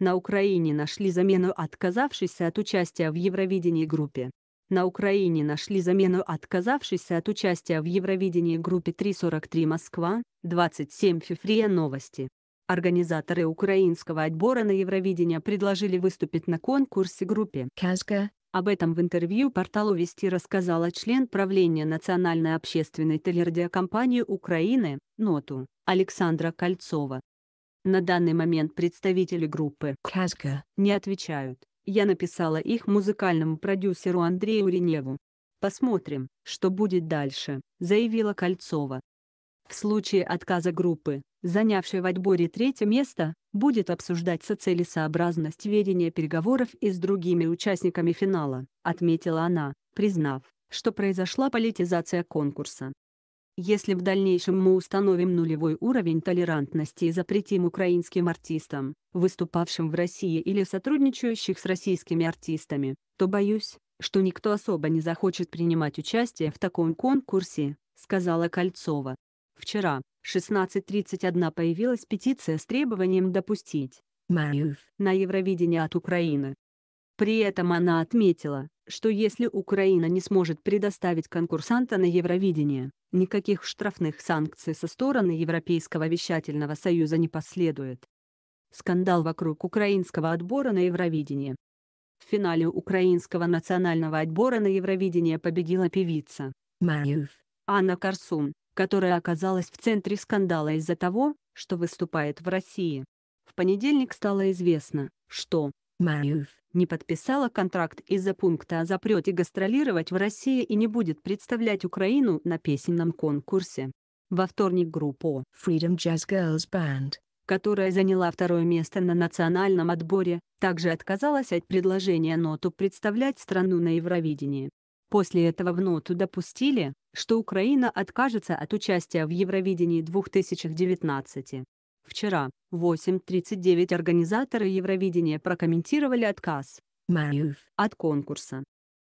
На Украине нашли замену отказавшейся от участия в Евровидении группе. На Украине нашли замену отказавшейся от участия в Евровидении группе 343 Москва, 27 февраля новости. Организаторы украинского отбора на Евровидение предложили выступить на конкурсе группе «Казка». Об этом в интервью порталу «Вести» рассказала член правления Национальной общественной телерадиокомпании Украины «Ноту» Александра Кольцова. На данный момент представители группы «Казка» не отвечают. Я написала их музыкальному продюсеру Андрею Реневу. «Посмотрим, что будет дальше», — заявила Кольцова. В случае отказа группы, занявшей в отборе третье место, будет обсуждаться целесообразность ведения переговоров и с другими участниками финала, отметила она, признав, что произошла политизация конкурса. Если в дальнейшем мы установим нулевой уровень толерантности и запретим украинским артистам, выступавшим в России или сотрудничающих с российскими артистами, то боюсь, что никто особо не захочет принимать участие в таком конкурсе, сказала Кольцова. Вчера, 16.31 появилась петиция с требованием допустить «Маев» на Евровидение от Украины. При этом она отметила, что если Украина не сможет предоставить конкурсанта на Евровидение, никаких штрафных санкций со стороны Европейского вещательного союза не последует. Скандал вокруг украинского отбора на Евровидении. В финале украинского национального отбора на Евровидение победила певица Маюв Анна Корсун, которая оказалась в центре скандала из-за того, что выступает в России. В понедельник стало известно, что Маюв не подписала контракт из-за пункта о запрете гастролировать в России и не будет представлять Украину на песенном конкурсе. Во вторник группу Freedom Jazz Girls Band, которая заняла второе место на национальном отборе, также отказалась от предложения Ноту представлять страну на Евровидении. После этого в Ноту допустили, что Украина откажется от участия в Евровидении 2019. Вчера 8.39 организаторы Евровидения прокомментировали отказ Мариев от конкурса.